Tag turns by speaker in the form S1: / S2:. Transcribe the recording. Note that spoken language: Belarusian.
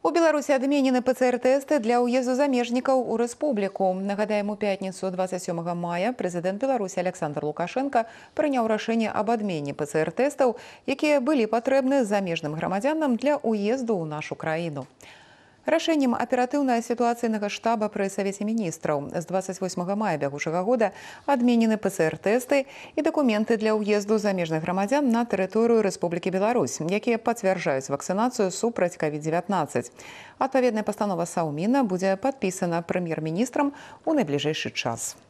S1: У Беларусі адменены ПЦР-тэсты для ўезду замежнікаў у рэспубліку. Нагадаем, у пятніцу 27 мая прэзідэнт Беларусі Александр Лукашенко прыняў рашэнне аб адмене ПЦР-тэстаў, якія былі патрэбны замежным грамадзянам для ўезду ў нашу краіну рашэннем аператыўная сітуацыйнага штаба пры савеце міністраў з 28 мая бягучага года адменены пцр-тэсты і дакументы для ўезду замежных грамадзян на тэрыторыю рэспублікі Беларусь якія пацвярджаюць вакцынацыю супраць кві-19 адпаведная пастанова сауміна будзе падпісана прэм'ер-міністрам у найбліжэйшы час у